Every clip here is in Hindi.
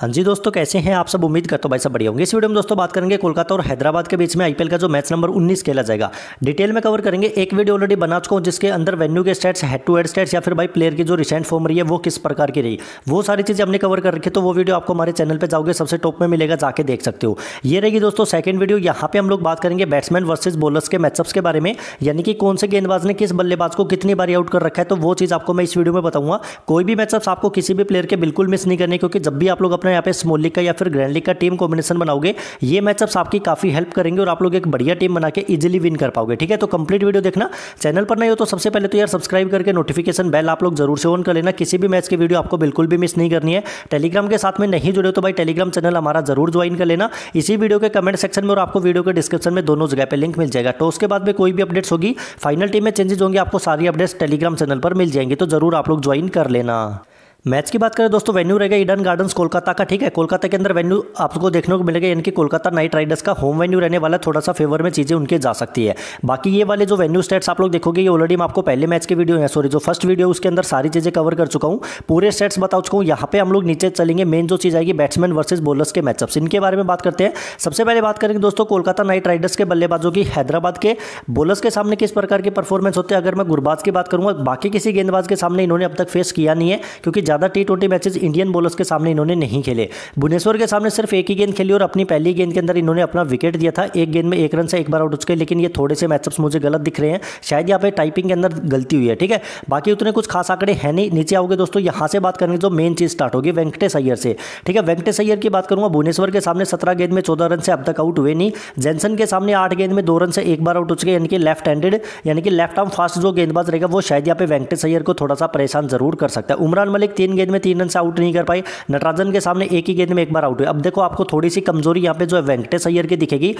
हाँ जी दोस्तों कैसे हैं आप सब उम्मीद करते हो भाई सब बढ़िया होंगे इस वीडियो में दोस्तों बात करेंगे कोलकाता और हैदराबाद के बीच में आईपीएल का जो मैच नंबर 19 खेला जाएगा डिटेल में कवर करेंगे एक वीडियो ऑलरेडी बना चुका हूँ जिसके अंदर वेन्यू के stats head to head stats या फिर भाई प्लेयर की जो रिसेंट फॉर्म रही है वो किस प्रकार की रही वो सारी चीज़ें हमने कवर कर रखी तो वो वीडियो आपको हमारे चैनल पर जाओगे सबसे टॉप में मिलेगा जाके देख सकते हो ये रहेगी दोस्तों सेकंड वीडियो यहाँ पे हम लोग बात करेंगे बैट्समैन वर्सेज बॉलर्स के मैचअप्स के बारे में यानी कि कौन से गेंदबाज ने किस बल्लेबाज को कितनी बारी आउट कर रखा है तो वो चीज़ आपको मैं इस वीडियो में बताऊंगा कोई भी मैचअप्स आपको किसी भी प्लेयर के बिल्कुल मिस नहीं करने क्योंकि जब भी आप लोग अपना यहाँ पे स्मॉल लीग का या फिर ग्रैंड लीग का टीम कॉम्बिनेशन बनाओगे ये मैचअप्स आपकी काफ़ी हेल्प करेंगे और आप लोग एक बढ़िया टीम बना के इजिली विन कर पाओगे ठीक है तो कंप्लीट वीडियो देखना चैनल पर नहीं हो तो सबसे पहले तो यार सब्सक्राइब करके नोटिफिकेशन बेल आप लोग जरूर से ऑन कर लेना किसी भी मैच की वीडियो आपको बिल्कुल भी मिस नहीं करनी है टेलीग्राम के साथ में नहीं जुड़े तो भाई टेलीग्राम चैनल हमारा जरूर ज्वाइन कर लेना इसी वीडियो के कमेंट सेक्शन में और आपको वीडियो के डिस्क्रिप्शन में दोनों जगह पर लिंक मिल जाएगा तो उसके बाद में कोई भी अपडेट्स होगी फाइनल टीम में चेंजेस होंगे आपको सारी अपडेट्स टेलीग्राम चैनल पर मिल जाएंगे तो जरूर आप लोग ज्वाइन कर लेना मैच की बात करें दोस्तों वेन्यू रहेगा ईडन गार्डन्स कोलकाता का ठीक है कोलकाता के अंदर वेन्यू आपको देखने को मिलेगा यानी कि कोलकाता नाइट राइडर्स का होम वेन्यू रहने वाला थोड़ा सा फेवर में चीज़ें उनके जा सकती है बाकी ये वाले जो वेन्यू स्टेट्स आप लोग देखोगे ये ऑलरेडी मैं आपको पहले मैच के वीडियो है सॉरी जो फर्स्ट वीडियो उसके अंदर सारी चीज़ें कवर कर चुका हूँ पूरे स्टेट्स बता चुका हूँ यहाँ पे हम लोग नीचे चलेंगे मेन जो चीज़ आएगी बैट्समैन वर्सेज बॉलर्स के मैचअप्स इनके बारे में बात करते हैं सबसे पहले बात करेंगे दोस्तों कोलकाता नाइट राइडर्स के बल्लेबाजों की हैदराबाद के बॉलर्स के सामने किस प्रकार के परफॉर्मेंस होते हैं अगर मैं गुरबाज की बात करूँगा बाकी किसी गेंदबाज के सामने इन्होंने अब तक फेस किया नहीं है क्योंकि ज़्यादा T twenty matches Indian bowlers के सामने इन्होंने नहीं खेले भुवनेश्वर के सामने सिर्फ एक ही गेंद खेली और अपनी पहली गेंद के अंदर इन्होंने अपना विकेट दिया था एक गेंद में एक रन से एक बार आउट हो लेकिन ये थोड़े से मैचअप्स मुझे गलत दिख रहे हैं शायद यहाँ पे टाइपिंग के अंदर गलती हुई है ठीक है बाकी उतने कुछ खास आंकड़े हैं नहीं नीचे आओगे दोस्तों यहाँ से बात करेंगे जो मेन चीज़ स्टार्ट होगी वेंकटेश अय्यर से ठीक है वेंकटेश अय्यर की बात करूंगा भुवनेश्वर के सामने सत्रह गेंद में चौदह रन से अब तक आउट हुए नहीं जैनसन के सामने आठ गेंद में दो रन से एक बार आउट हो चुके यानी कि लेफ्ट हैंडेड यानी कि लेफ्ट आर्म फास्ट जो गेंदबाज रहेगा वो शायद यहाँ पे वेंकटेश अय्यर को थोड़ा सा परेशान जरूर कर सकता है उमरान मलिक तीन गेंद में तीन रन से आउट नहीं कर पाए नटराजन के सामने एक ही गेंद में एक बार आउट हुए अब देखो आपको थोड़ी सी कमजोरी यहाँ पे जो है वेंकटेश अय्यर की दिखेगी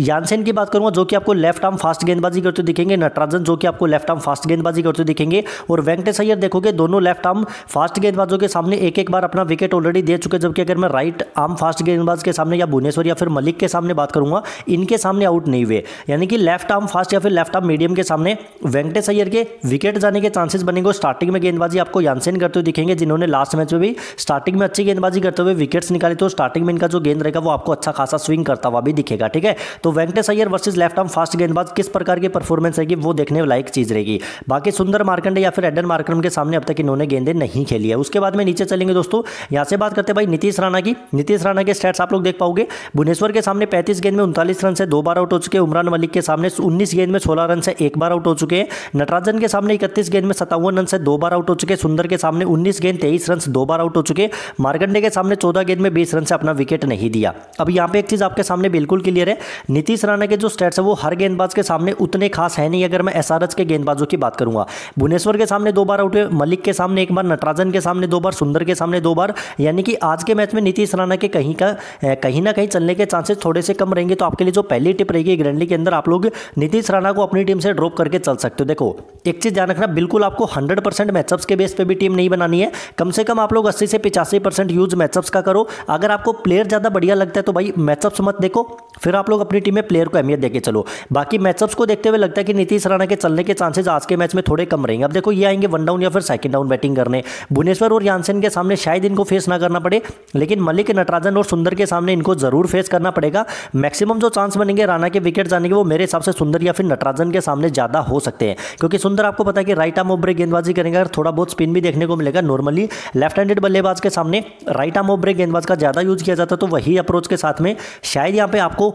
यानसेन की बात करूंगा जो कि आपको लेफ्ट आर्म फास्ट गेंदबाजी करते दिखेंगे नटराजन जो कि आपको लेफ्ट आर्म फास्ट गेंदबाजी करते दिखेंगे और वेंकटेश अय्यर देखोगे दोनों लेफ्ट आर्म फास्ट गेंदबाजों के सामने एक एक बार अपना विकेट ऑलरेडी दे चुके जबकि अगर मैं राइट आर्म फास्ट गेंदबाज के सामने या भुवनेश्वर या फिर मलिक के सामने बात करूंगा इनके सामने आउट नहीं हुए यानी कि लेफ्ट आर्म फास्ट या फिर लेफ्ट आर्म मीडियम के सामने वेंकटेश अय्यर के विकेट जाने के चांसेस बनेंगे स्टार्टिंग में गेंदबाजी आपको यानसेन करते हुए दिखेंगे जिन्होंने लास्ट मैच में भी स्टार्टिंग में अच्छी गेंदबाजी करते हुए विकेट्स निकाले तो स्टार्टिंग में इनका जो गेंद रहेगा वो आपको अच्छा खासा स्विंग करता हुआ भी दिखेगा ठीक है तो Venkatesh Iyer versus left arm fast गेंदबाज किस प्रकार की परफॉर्मेंस रहेगी वो देखने लायक चीज रहेगी बाकी सुंदर मार्कंड या फिर एडन मार्क्रम के सामने अब तक इन्होंने गेंदे नहीं खेली है उसके बाद में नीचे चलेंगे दोस्तों यहां से बात करते भाई नीतीश राणा की नीतीश राणा के स्टेट्स आप लोग देख पाओगे भुवनेश्वर के सामने पैंतीस गेंद में उनतालीस रन से दो बार आउट हो चुके उमरान मलिक के सामने उन्नीस गेंद में सोलह रन से एक बार आउट हो चुके हैं नटराजन के सामने इकतीस गेंद में सत्तावन रन से दो बार आउट हो चुके सुंदर के सामने उन्नीस गेंद तेईस रन दो बार आउट हो चुके मार्कंडे के सामने चौदह गेंद में बीस रन से अपना विकेट नहीं दिया अब यहां पर एक चीज आपके सामने बिल्कुल क्लियर है नीतीश राणा के जो स्टेट्स है वो हर गेंदबाज के सामने उतने खास है नहीं अगर मैं एसआरएच के गेंदबाजों की बात करूंगा भुवनेश्वर के सामने दो बार आउट हुए मलिक के सामने एक बार नटराजन के सामने दो बार सुंदर के सामने दो बार यानी कि आज के मैच में नीतीश राणा के कहीं का कहीं ना कहीं चलने के चांसेस थोड़े से कम रहेंगे तो आपके लिए जो पहली टिप रहेगी ग्रैंडली के अंदर आप लोग नीतीश राणा को अपनी टीम से ड्रॉप करके चल सकते हो देखो एक चीज़ ध्यान रखना बिल्कुल आपको हंड्रेड परसेंट मैचअप्स के बेस पर भी टीम नहीं बनानी है कम से कम आप लोग अस्सी से पिचासी परसेंट यूज मैचअप्स का करो अगर आपको प्लेयर ज़्यादा बढ़िया लगता है तो भाई मैचअप्स मत देखो फिर आप लोग लोग अपनी टीम में प्लेयर को अहमियत देके चलो बाकी मैचअप्स को देखते हुए लगता है कि नीतीश राणा के चलने के चांसेज आज के मैच में थोड़े कम रहेंगे अब देखो ये आएंगे वन डाउन या फिर सेकंड डाउन बैटिंग करने भुवनेश्वर और यानसेन के सामने शायद इनको फेस ना करना पड़े लेकिन मलिक नटराजन और सुंदर के सामने इनको जरूर फेस करना पड़ेगा मैक्सिमम जो चांस बनेंगे राणा के विकेट जाने के वो मेरे हिसाब से सुंदर या फिर नटराजन के सामने ज़्यादा हो सकते हैं क्योंकि सुंदर आपको पता है कि राइट आर्म ओवर गेंदबाजी करेंगे अगर थोड़ा बहुत स्पिन भी देखने को मिलेगा नॉर्मली लेफ्ट हैंडेड बल्लेबाज के सामने राइट आर्म ओवर गेंदबाज का ज़्यादा यूज किया जाता है तो वही अप्रोच के साथ में शायद यहाँ पे आपको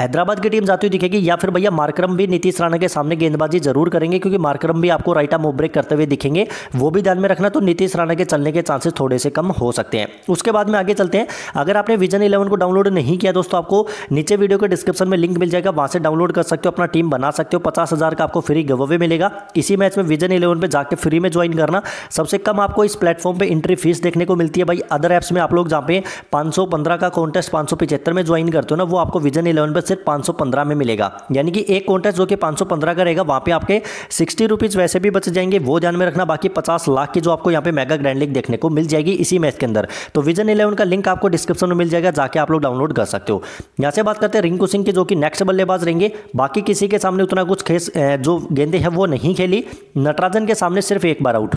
हैदराबाद की टीम जाती हुई दिखेगी या फिर भैया मार्करम भी नीतीश राणा के सामने गेंदबाजी जरूर करेंगे क्योंकि मार्करम भी आपको राइट आर्म ब्रेक करते हुए दिखेंगे वो भी ध्यान में रखना तो नीतीश राणा के चलने के चांसेस थोड़े से कम हो सकते हैं उसके बाद में आगे चलते हैं अगर आपने विजन इलेवन को डाउनलोड नहीं किया दोस्तों आपको नीचे वीडियो के डिस्क्रिप्शन में लिंक मिल जाएगा वहां से डाउनलोड कर सकते हो अपना टीम बना सकते हो पचास हज़ार का आपको फ्री गवे मिलेगा इसी मैच में विजन इलेवन पर जाकर फ्री में ज्वाइन करना सबसे कम आपको इस प्लेटफॉर्म पर एंट्री फीस देखने को मिलती है भाई अदर ऐप्स में आप लोग जहाँ पे पाँच का कॉन्टेस्ट पाँच में ज्वाइन करते हो ना वो आपको विजन इलेवन पर सिर्फ पाँच में मिलेगा यानी कि एक कॉन्टेस्ट जो कि पाँच का रहेगा वहाँ पर आपके सिक्सटी रुपीज़ वैसे भी बच जाएंगे वो ध्यान में रखना बाकी पचास लाख की जो आपको यहाँ पे मेगा ग्रैंड लीग देखने को मिल जाएगी इसी मैच के अंदर तो विजन इलेवन का लिंक आपको डिस्क्रिप्शन में मिल जाएगा जाके आप लोग डाउनलोड कर सकते हो यहाँ से बात करते हैं रिंकू सिंह की जो कि नेक्स्ट बल्लेबाज रहेंगे बाकी किसी के सामने उतना कुछ खेस जो गेंदे हैं वो नहीं खेली नटराजन के सामने सिर्फ एक बार आउट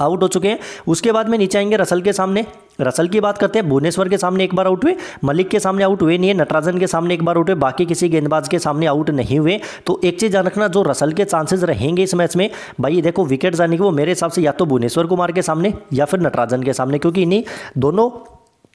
आउट हो चुके हैं उसके बाद में नीचे आएंगे रसल के सामने रसल की बात करते हैं भुवनेश्वर के सामने एक बार आउट हुए मलिक के सामने आउट हुए नहीं है नटराजन के सामने एक बार आउट हुए बाकी किसी गेंदबाज के सामने आउट नहीं हुए तो एक चीज़ ध्यान रखना जो रसल के चांसेस रहेंगे इस मैच में भाई देखो विकेट जाने के वो मेरे हिसाब से या तो भुवनेश्वर कुमार के सामने या फिर नटराजन के सामने क्योंकि इन्हीं दोनों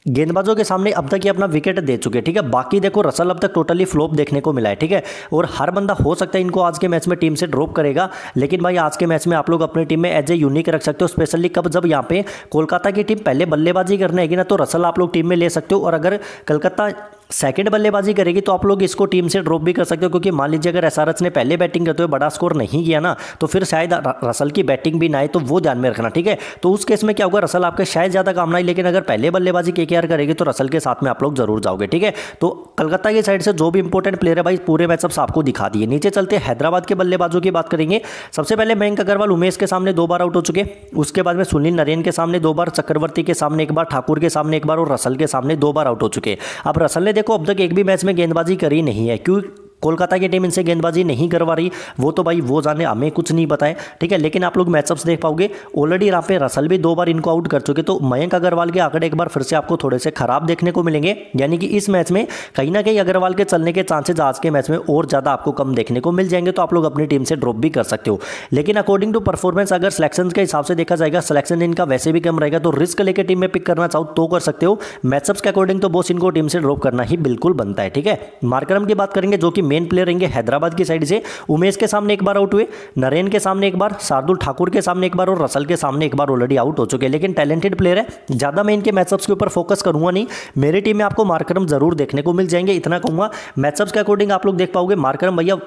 गेंदबाजों के सामने अब तक ये अपना विकेट दे चुके हैं ठीक है बाकी देखो रसल अब तक टोटली फ्लोप देखने को मिला है ठीक है और हर बंदा हो सकता है इनको आज के मैच में टीम से ड्रॉप करेगा लेकिन भाई आज के मैच में आप लोग अपनी टीम में एज ए यूनिक रख सकते हो स्पेशली कब जब यहाँ पे कोलकाता की टीम पहले बल्लेबाजी करने आएगी ना तो रसल आप लोग टीम में ले सकते हो और अगर कलकत्ता सेकंड बल्लेबाजी करेगी तो आप लोग इसको टीम से ड्रॉप भी कर सकते हो क्योंकि मान लीजिए अगर एसआरएच ने पहले बैटिंग करते हुए बड़ा स्कोर नहीं किया ना तो फिर शायद रसल की बैटिंग भी ना आए तो वो ध्यान में रखना ठीक है तो उस केस में क्या होगा रसल आपके शायद ज़्यादा काम नहीं लेकिन अगर पहले बल्लेबाजी के करेगी तो रसल के साथ में आप लोग जरूर जाओगे ठीक है तो कलकत्ता की साइड से जो भी इंपॉर्टेंट प्लेयर है भाई पूरे मैचअप्स आपको दिखा दिए नीचे चलते हैदराबाद के बल्लेबाजों की बात करेंगे सबसे पहले मयंक अग्रवाल उमेश के सामने दो बार आउट हो चुके उसके बाद में सुनील नरेन के सामने दो बार चक्रवर्ती के सामने एक बार ठाकुर के सामने एक बार और रसल के सामने दो बार आउट हो चुके अब रसल ने को अब तक एक भी मैच में गेंदबाजी करी नहीं है क्यों कोलकाता की टीम इनसे गेंदबाजी नहीं करवा रही वो तो भाई वो जाने हमें कुछ नहीं बताए ठीक है लेकिन आप लोग मैचअप्स देख पाओगे ऑलरेडी यहाँ पे रसल भी दो बार इनको आउट कर चुके तो मयंक अग्रवाल के आंकड़े एक बार फिर से आपको थोड़े से खराब देखने को मिलेंगे यानी कि इस मैच में कहीं ना कहीं अग्रवाल के चलने के चांसेज आज के मैच में और ज़्यादा आपको कम देखने को मिल जाएंगे तो आप लोग अपनी टीम से ड्रॉप भी कर सकते हो लेकिन अकॉर्डिंग टू परफॉर्मेंस अगर सिलेक्शन के हिसाब से देखा जाएगा सिलेक्शन इनका वैसे भी कम रहेगा तो रिस्क लेकर टीम में पिक करना चाहो तो कर सकते हो मैचअप्स के अकॉर्डिंग तो बोस इनको टीम से ड्रॉप करना ही बिल्कुल बनता है ठीक है मार्करम की बात करेंगे जो कि मेन प्लेयर रहेंगे हैदराबाद की साइड से उमेश के सामने एक बार आउट हुए नरेन के सामने एक बार शार्दुल ठाकुर के सामने एक बार और रसल के सामने एक बार ऑलरेडी आउट हो चुके हैं लेकिन टैलेंटेड प्लेयर है ज़्यादा मैं इनके मैचअप्स के ऊपर फोकस करूंगा नहीं मेरी टीम में आपको मार्करम जरूर देखने को मिल जाएंगे इतना कहूंगा मैचअप्स के अकॉर्डिंग आप लोग देख पाओगे मार्करम भैया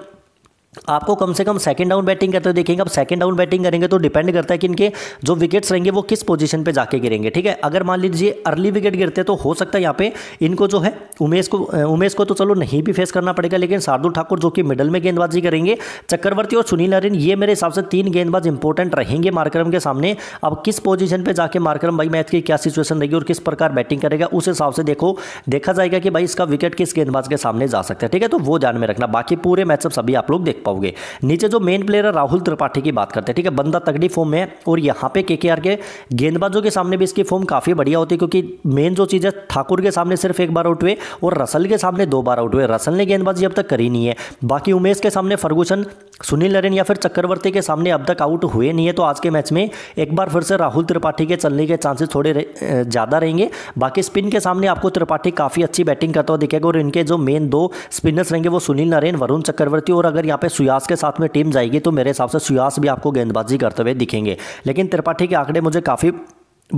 आपको कम से कम सेकंड डाउन बैटिंग करते हुए देखेंगे अब सेकंड डाउन बैटिंग करेंगे तो डिपेंड करता है कि इनके जो विकेट्स रहेंगे वो किस पोजीशन पे जाके गिरेंगे ठीक है अगर मान लीजिए अर्ली विकेट गिरते हैं तो हो सकता है यहाँ पे इनको जो है उमेश को उमेश को तो चलो नहीं भी फेस करना पड़ेगा लेकिन शार्दुल ठाकुर जो कि मिडल में गेंदबाजी करेंगे चक्रवर्ती और सुनील नरेन ये मेरे हिसाब से तीन गेंदबाज इंपॉर्टेंट रहेंगे मार्क्रम के सामने अब किस पोजिशन पर जाकर मार्क्रम भाई मैच की क्या सिचुएशन रहेगी और किस प्रकार बैटिंग करेगा उस हिसाब से देखो देखा जाएगा कि भाई इसका विकेट किस गेंदबाज के सामने जा सकता है ठीक है तो वो ध्यान में रखना बाकी पूरे मैचअप सभी आप लोग देख पाओगे नीचे जो मेन प्लेयर है राहुल त्रिपाठी की बात करते हैं ठीक है बंदा तगड़ी फॉर्म में और यहाँ पे के के गेंदबाजों के सामने भी इसकी फॉर्म काफ़ी बढ़िया होती है क्योंकि मेन जो चीज़ है ठाकुर के सामने सिर्फ एक बार आउट हुए और रसल के सामने दो बार आउट हुए रसल ने गेंदबाजी अब तक करी नहीं है बाकी उमेश के सामने फर्गूसन सुनील नरेन या फिर चक्रवर्ती के सामने अब तक आउट हुए नहीं है तो आज के मैच में एक बार फिर से राहुल त्रिपाठी के चलने के चांसेस थोड़े ज़्यादा रहेंगे बाकी स्पिन के सामने आपको त्रिपाठी काफ़ी अच्छी बैटिंग करता हुआ दिखेगा और इनके जो मेन दो स्पिनर्स रहेंगे वो सुनील नरेन वरुण चक्रवर्ती और अगर यहाँ पे सुयास के साथ में टीम जाएगी तो मेरे हिसाब से सुयास भी आपको गेंदबाजी करते हुए दिखेंगे लेकिन त्रिपाठी के आंकड़े मुझे काफ़ी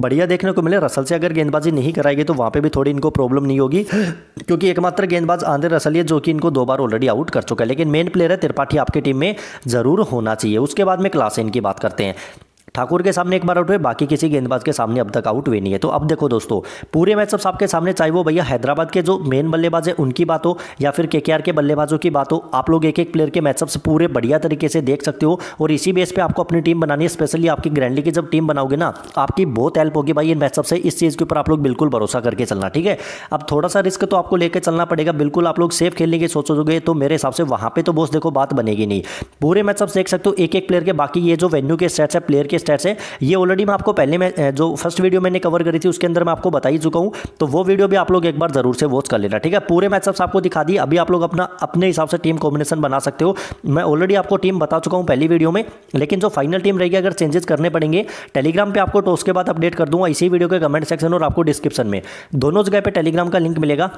बढ़िया देखने को मिले रसल से अगर गेंदबाजी नहीं कराएगी तो वहाँ पे भी थोड़ी इनको प्रॉब्लम नहीं होगी क्योंकि एकमात्र गेंदबाज आंधे रसल है जो कि इनको दो बार ऑलरेडी आउट कर चुका है लेकिन मेन प्लेयर है त्रिपाठी आपकी टीम में ज़रूर होना चाहिए उसके बाद में क्लास की बात करते हैं ठाकुर के सामने एक बार आउट हुए बाकी किसी गेंदबाज के सामने अब तक आउट हुए नहीं है तो अब देखो दोस्तों पूरे सब आपके सामने चाहे वो भैया हैदराबाद के जो मेन बल्लेबाज है उनकी बात हो या फिर के के बल्लेबाजों की बात हो आप लोग एक एक प्लेयर के मैचअप पूरे बढ़िया तरीके से देख सकते हो और इसी बेस पर आपको अपनी टीम बनानी है स्पेशली आपकी ग्रैंडली की जब टीम बनाओगे ना आपकी बहुत हेल्प होगी भाई इन मैचअप से इस चीज़ के ऊपर आप लोग बिल्कुल भरोसा करके चलना ठीक है अब थोड़ा सा रिस्क तो आपको लेकर चलना पड़ेगा बिल्कुल आप लोग सेफ खेलने की सोचोगे तो मेरे हिसाब से वहाँ पर तो बोस देखो बात बनेगी नहीं पूरे मैचअप देख सकते हो एक एक प्लेयर के बाकी ये जो वेन्यू के स्टेट्स है प्लेयर के स्टेट्स है ये ऑलरेडी मैं आपको पहले मैं जो फर्स्ट वीडियो मैंने कवर करी थी उसके अंदर मैं आपको बता ही चुका हूँ तो वो वीडियो भी आप लोग एक बार जरूर से वॉच कर लेना ठीक है पूरे मैचअप्स आपको दिखा दी अभी आप लोग अपना अपने हिसाब से टीम कॉम्बिनेशन बना सकते हो मैं ऑलरेडी आपको टीम बता चुका हूँ पहली वीडियो में लेकिन जो फाइनल टीम रहेगी अगर चेंजेस करने पड़ेंगे टेलीग्राम पर आपको टॉस तो के बाद अपडेट कर दूंगा इसी वीडियो के कमेंट सेक्शन और आपको डिस्क्रिप्शन में दोनों जगह पर टेलीग्राम का लिंक मिलेगा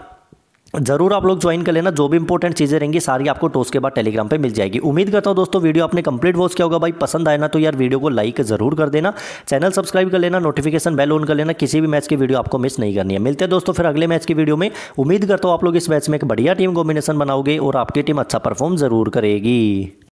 जरूर आप लोग ज्वाइन कर लेना जो भी इंपॉर्टेंट चीज़ें रहेंगी सारी आपको टोस के बाद टेलीग्राम पे मिल जाएगी उम्मीद करता हूँ दोस्तों वीडियो आपने कंप्लीट वॉच किया होगा भाई पसंद आए ना तो यार वीडियो को लाइक जरूर कर देना चैनल सब्सक्राइब कर लेना नोटिफिकेशन बेल ऑन कर लेना किसी भी मैच की वीडियो आपको मिस नहीं करनी है मिलते हैं दोस्तों फिर अगले मैच की वीडियो में उम्मीद करता हूँ आप लोग इस मैच में एक बढ़िया टीम कॉम्बिनेशन बनाओगे और आपकी टीम अच्छा परफॉर्म जरूर करेगी